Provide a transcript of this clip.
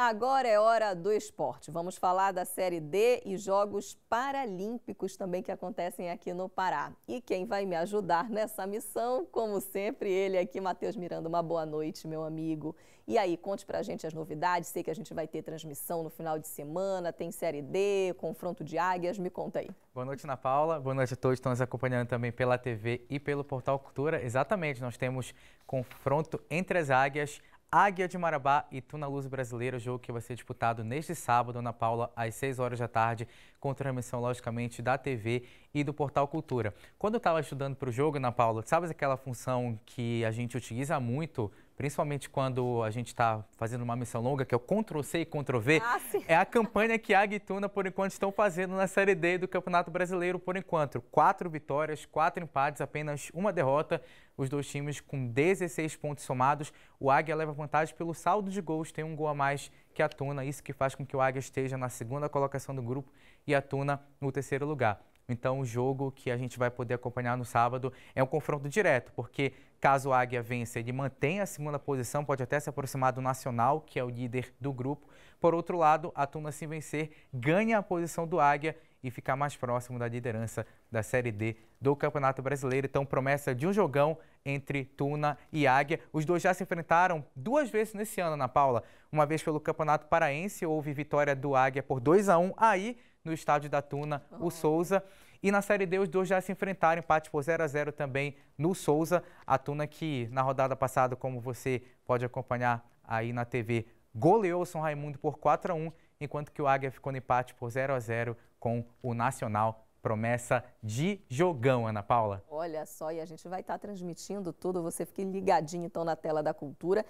Agora é hora do esporte. Vamos falar da Série D e Jogos Paralímpicos também que acontecem aqui no Pará. E quem vai me ajudar nessa missão, como sempre, ele aqui, Matheus Miranda. Uma boa noite, meu amigo. E aí, conte pra gente as novidades. Sei que a gente vai ter transmissão no final de semana, tem Série D, confronto de águias. Me conta aí. Boa noite, Ana Paula. Boa noite a todos que estão nos acompanhando também pela TV e pelo Portal Cultura. Exatamente, nós temos confronto entre as águias Águia de Marabá e Luz Brasileiro, o jogo que vai ser disputado neste sábado, Ana Paula, às 6 horas da tarde, com transmissão, logicamente, da TV e do Portal Cultura. Quando eu estava estudando para o jogo, Ana Paula, sabe aquela função que a gente utiliza muito principalmente quando a gente está fazendo uma missão longa, que é o Ctrl-C e Ctrl-V, ah, é a campanha que Águia e Tuna, por enquanto, estão fazendo na Série D do Campeonato Brasileiro, por enquanto. Quatro vitórias, quatro empates, apenas uma derrota. Os dois times com 16 pontos somados. O Águia leva vantagem pelo saldo de gols, tem um gol a mais que a Tuna, isso que faz com que o Águia esteja na segunda colocação do grupo e a Tuna no terceiro lugar. Então, o jogo que a gente vai poder acompanhar no sábado é um confronto direto, porque caso a Águia vença, ele mantém a segunda posição, pode até se aproximar do Nacional, que é o líder do grupo. Por outro lado, a Tuna, se vencer, ganha a posição do Águia e ficar mais próximo da liderança da Série D do Campeonato Brasileiro. Então, promessa de um jogão entre Tuna e Águia. Os dois já se enfrentaram duas vezes nesse ano, Ana Paula. Uma vez pelo Campeonato Paraense, houve vitória do Águia por 2 a 1 aí no estádio da Tuna, oh. o Souza. E na Série D, os dois já se enfrentaram, empate por 0 a 0 também no Souza. A Tuna que, na rodada passada, como você pode acompanhar aí na TV, goleou o São Raimundo por 4 a 1 enquanto que o Águia ficou no empate por 0 a 0 com o Nacional promessa de jogão, Ana Paula. Olha só, e a gente vai estar tá transmitindo tudo, você fique ligadinho então na tela da cultura.